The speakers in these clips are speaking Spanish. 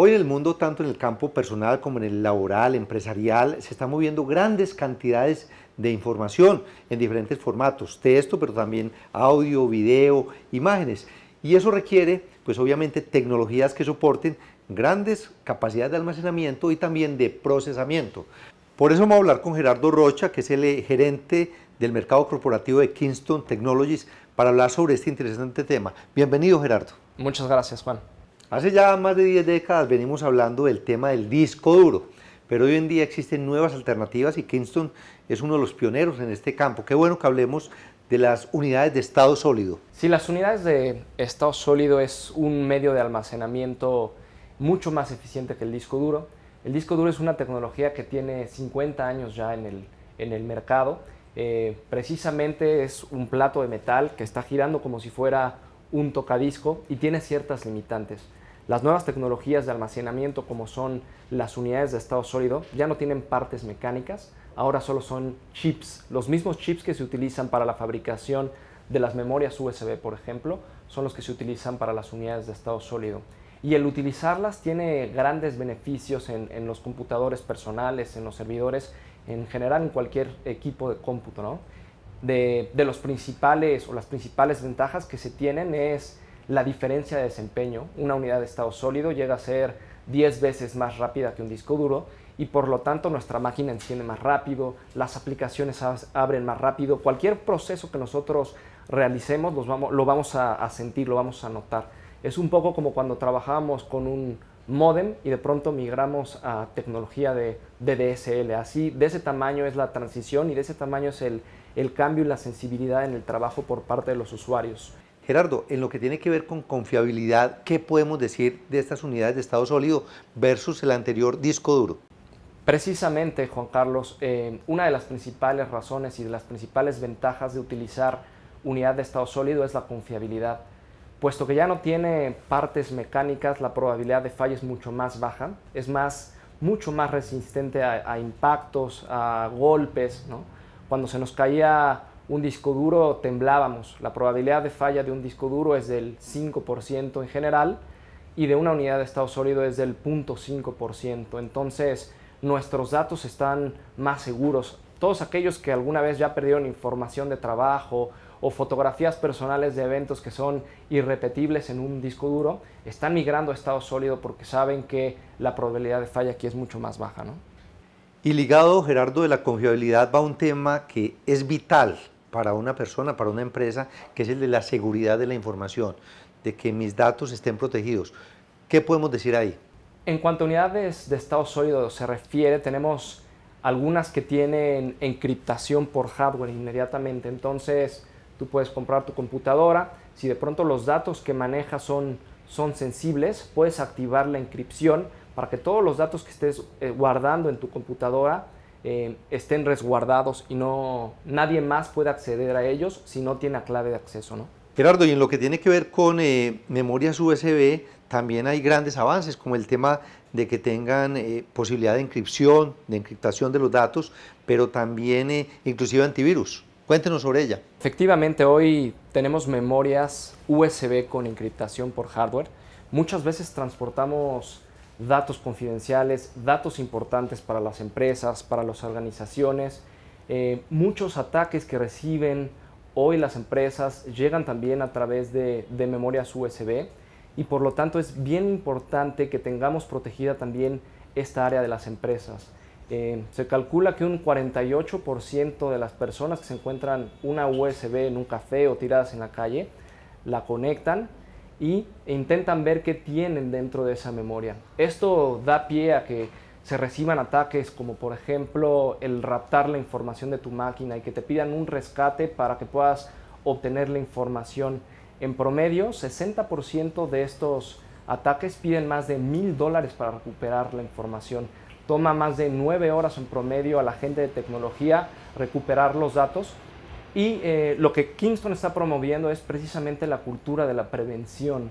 Hoy en el mundo, tanto en el campo personal como en el laboral, empresarial, se están moviendo grandes cantidades de información en diferentes formatos, texto, pero también audio, video, imágenes. Y eso requiere, pues obviamente, tecnologías que soporten grandes capacidades de almacenamiento y también de procesamiento. Por eso vamos a hablar con Gerardo Rocha, que es el eh, gerente del mercado corporativo de Kingston Technologies, para hablar sobre este interesante tema. Bienvenido, Gerardo. Muchas gracias, Juan. Hace ya más de 10 décadas venimos hablando del tema del disco duro, pero hoy en día existen nuevas alternativas y Kingston es uno de los pioneros en este campo. Qué bueno que hablemos de las unidades de estado sólido. Sí, las unidades de estado sólido es un medio de almacenamiento mucho más eficiente que el disco duro. El disco duro es una tecnología que tiene 50 años ya en el, mercado. Eh, precisamente es un plato de metal que está girando como si fuera un tocadisco y tiene ciertas limitantes. Las nuevas tecnologías de almacenamiento como son las unidades de estado sólido ya no tienen partes mecánicas, ahora solo son chips. Los mismos chips que se utilizan para la fabricación de las memorias USB, por ejemplo, son los que se utilizan para las unidades de estado sólido. Y el utilizarlas tiene grandes beneficios en, los computadores personales, en los servidores, en general en cualquier equipo de cómputo. De, de los principales o las principales ventajas que se tienen es la diferencia de desempeño. Una unidad de estado sólido llega a ser 10 veces más rápida que un disco duro y por lo tanto nuestra máquina enciende más rápido, las aplicaciones abren más rápido, cualquier proceso que nosotros realicemos lo vamos a, sentir, lo vamos a notar. Es un poco como cuando trabajamos con un modem y de pronto migramos a tecnología de, de DSL. Así, de ese tamaño es la transición y de ese tamaño es el cambio y la sensibilidad en el trabajo por parte de los usuarios. Gerardo, en lo que tiene que ver con confiabilidad, ¿qué podemos decir de estas unidades de estado sólido versus el anterior disco duro? Precisamente, Juan Carlos, eh, una de las principales razones y de las principales ventajas de utilizar unidad de estado sólido es la confiabilidad. Puesto que ya no tiene partes mecánicas, la probabilidad de falla es mucho más baja, es más, mucho más resistente a, impactos, a golpes. Cuando se nos caía un disco duro temblábamos. La probabilidad de falla de un disco duro es del 5% en general y de una unidad de estado sólido es del 0.5%. Entonces, nuestros datos están más seguros. Todos aquellos que alguna vez ya perdieron información de trabajo o fotografías personales de eventos que son irrepetibles en un disco duro, están migrando a estado sólido porque saben que la probabilidad de falla aquí es mucho más baja. Y ligado, Gerardo, de la confiabilidad va un tema que es vital para una persona, para una empresa, que es el de la seguridad de la información, de que mis datos estén protegidos. ¿Qué podemos decir ahí? En cuanto a unidades de estado sólido se refiere, tenemos algunas que tienen encriptación por hardware inmediatamente. Entonces, tú puedes comprar tu computadora. Si de pronto los datos que manejas son, son sensibles, puedes activar la encripción para que todos los datos que estés eh, guardando en tu computadora eh, estén resguardados y no nadie más puede acceder a ellos si no tiene la clave de acceso, ¿no? Gerardo, y en lo que tiene que ver con eh, memorias USB, también hay grandes avances, como el tema de que tengan eh, posibilidad de encripción, de encriptación de los datos, pero también eh, inclusive antivirus. Cuéntenos sobre ella. Efectivamente, hoy tenemos memorias USB con encriptación por hardware. Muchas veces transportamos datos confidenciales, datos importantes para las empresas, para las organizaciones. Eh, muchos ataques que reciben hoy las empresas llegan también a través de, memorias USB y por lo tanto es bien importante que tengamos protegida también esta área de las empresas. Eh, se calcula que un 48% de las personas que se encuentran una USB en un café o tiradas en la calle la conectan y intentan ver qué tienen dentro de esa memoria. Esto da pie a que se reciban ataques como por ejemplo el raptar la información de tu máquina y que te pidan un rescate para que puedas obtener la información. En promedio, 60% de estos ataques piden más de mil dólares para recuperar la información. Toma más de 9 horas en promedio a la gente de tecnología recuperar los datos y eh, lo que Kingston está promoviendo es precisamente la cultura de la prevención.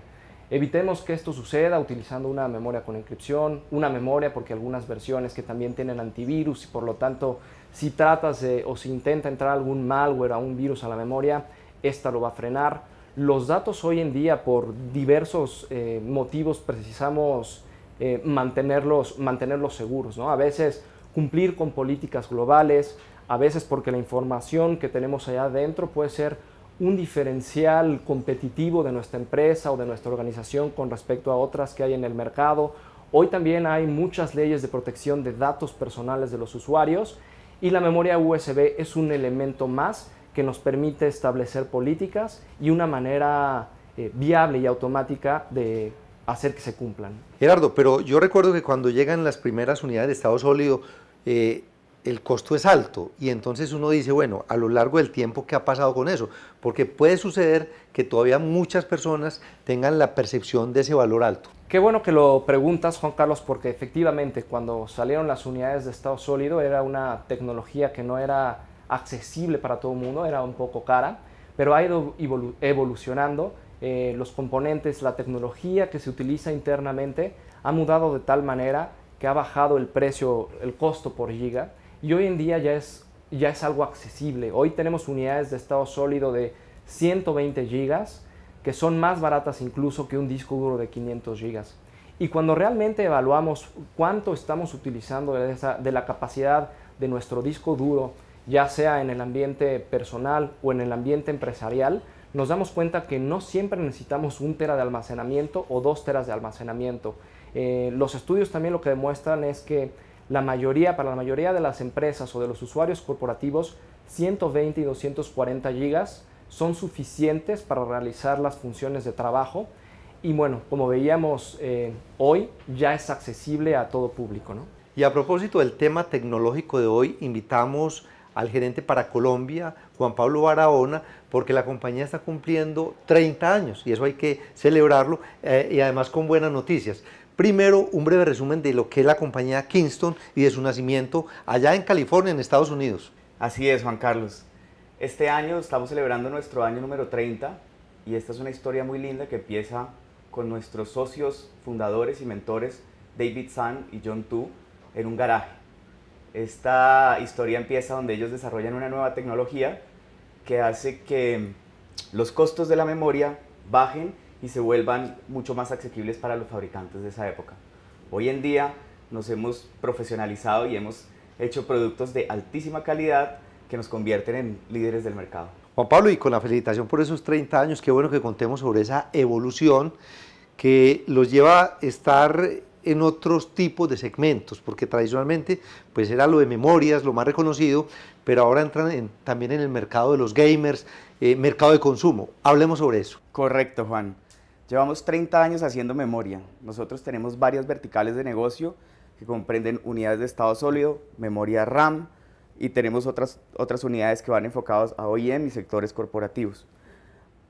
Evitemos que esto suceda utilizando una memoria con encripción, una memoria porque algunas versiones que también tienen antivirus y por lo tanto si tratas o si intenta entrar algún malware o un virus a la memoria, esta lo va a frenar. Los datos hoy en día por diversos eh, motivos precisamos eh, mantenerlos, mantenerlos seguros, ¿no? A veces cumplir con políticas globales, a veces porque la información que tenemos allá adentro puede ser un diferencial competitivo de nuestra empresa o de nuestra organización con respecto a otras que hay en el mercado. Hoy también hay muchas leyes de protección de datos personales de los usuarios y la memoria USB es un elemento más que nos permite establecer políticas y una manera eh, viable y automática de hacer que se cumplan. Gerardo, pero yo recuerdo que cuando llegan las primeras unidades de estado sólido, eh, el costo es alto y entonces uno dice, bueno, a lo largo del tiempo, que ha pasado con eso? Porque puede suceder que todavía muchas personas tengan la percepción de ese valor alto. Qué bueno que lo preguntas, Juan Carlos, porque efectivamente cuando salieron las unidades de estado sólido era una tecnología que no era accesible para todo el mundo, era un poco cara, pero ha ido evolucionando. Eh, los componentes, la tecnología que se utiliza internamente ha mudado de tal manera que ha bajado el precio, el costo por giga y hoy en día ya es, ya es algo accesible. Hoy tenemos unidades de estado sólido de 120 gigas que son más baratas incluso que un disco duro de 500 gigas. Y cuando realmente evaluamos cuánto estamos utilizando de, la capacidad de nuestro disco duro, ya sea en el ambiente personal o en el ambiente empresarial, nos damos cuenta que no siempre necesitamos un tera de almacenamiento o dos teras de almacenamiento. Eh, los estudios también lo que demuestran es que la mayoría, para la mayoría de las empresas o de los usuarios corporativos, 120 y 240 gigas son suficientes para realizar las funciones de trabajo. Y bueno, como veíamos eh, hoy, ya es accesible a todo público. Y a propósito del tema tecnológico de hoy, invitamos al gerente para Colombia, Juan Pablo Barahona, porque la compañía está cumpliendo 30 años y eso hay que celebrarlo eh, y además con buenas noticias. Primero, un breve resumen de lo que es la compañía Kingston y de su nacimiento allá en California, en Estados Unidos. Así es, Juan Carlos. Este año estamos celebrando nuestro año número 30 y esta es una historia muy linda que empieza con nuestros socios fundadores y mentores David Sun y John Tu en un garaje. Esta historia empieza donde ellos desarrollan una nueva tecnología que hace que los costos de la memoria bajen y se vuelvan mucho más accesibles para los fabricantes de esa época. Hoy en día nos hemos profesionalizado y hemos hecho productos de altísima calidad que nos convierten en líderes del mercado. Juan Pablo, y con la felicitación por esos 30 años, qué bueno que contemos sobre esa evolución que los lleva a estar en otros tipos de segmentos, porque tradicionalmente pues era lo de memorias, lo más reconocido, pero ahora entran también en el mercado de los gamers, eh, mercado de consumo. Hablemos sobre eso. Correcto, Juan. Llevamos 30 años haciendo memoria. Nosotros tenemos varias verticales de negocio que comprenden unidades de estado sólido, memoria RAM y tenemos otras, otras unidades que van enfocadas a OEM y sectores corporativos.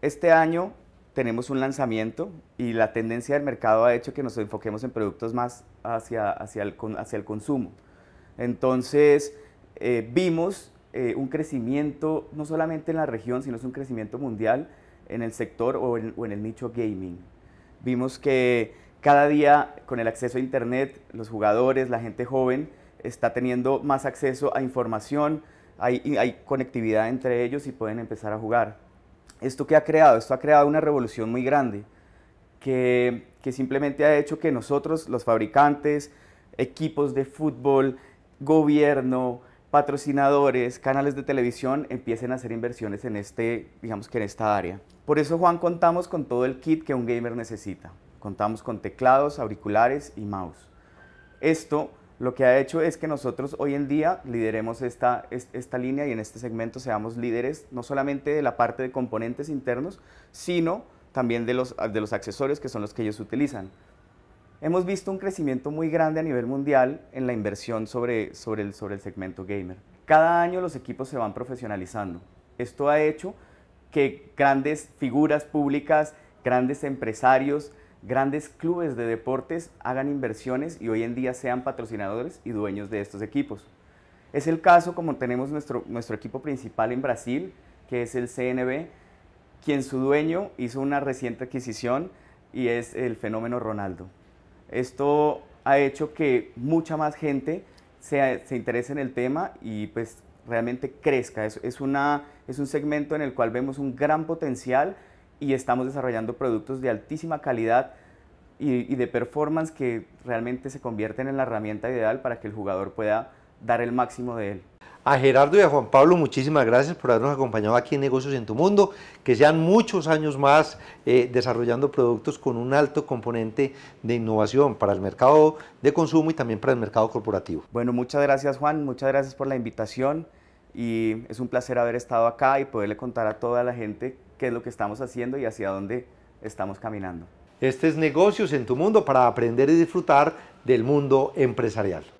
Este año tenemos un lanzamiento y la tendencia del mercado ha hecho que nos enfoquemos en productos más hacia, hacia, el, hacia el consumo. Entonces, eh, vimos eh, un crecimiento no solamente en la región, sino es un crecimiento mundial en el sector o en, el nicho gaming. Vimos que cada día con el acceso a Internet, los jugadores, la gente joven, está teniendo más acceso a información, hay, hay, conectividad entre ellos y pueden empezar a jugar. ¿Esto qué ha creado? Esto ha creado una revolución muy grande que simplemente ha hecho que nosotros, los fabricantes, equipos de fútbol, gobierno, patrocinadores, canales de televisión empiecen a hacer inversiones en este, digamos que en esta área. Por eso, Juan, contamos con todo el kit que un gamer necesita. Contamos con teclados, auriculares y mouse. Esto lo que ha hecho es que nosotros hoy en día lideremos esta, línea y en este segmento seamos líderes no solamente de la parte de componentes internos, sino también de los accesorios que son los que ellos utilizan hemos visto un crecimiento muy grande a nivel mundial en la inversión sobre, sobre, el, sobre el segmento gamer. Cada año los equipos se van profesionalizando. Esto ha hecho que grandes figuras públicas, grandes empresarios, grandes clubes de deportes hagan inversiones y hoy en día sean patrocinadores y dueños de estos equipos. Es el caso como tenemos nuestro, nuestro equipo principal en Brasil, que es el CNB, quien su dueño hizo una reciente adquisición y es el fenómeno Ronaldo. Esto ha hecho que mucha más gente se, interese en el tema y pues realmente crezca. Es, un segmento en el cual vemos un gran potencial y estamos desarrollando productos de altísima calidad y, y de performance que realmente se convierten en la herramienta ideal para que el jugador pueda dar el máximo de él. A Gerardo y a Juan Pablo, muchísimas gracias por habernos acompañado aquí en Negocios en tu Mundo. Que sean muchos años más eh, desarrollando productos con un alto componente de innovación para el mercado de consumo y también para el mercado corporativo. Bueno, muchas gracias Juan, muchas gracias por la invitación y es un placer haber estado acá y poderle contar a toda la gente qué es lo que estamos haciendo y hacia dónde estamos caminando. Este es Negocios en tu Mundo para aprender y disfrutar del mundo empresarial.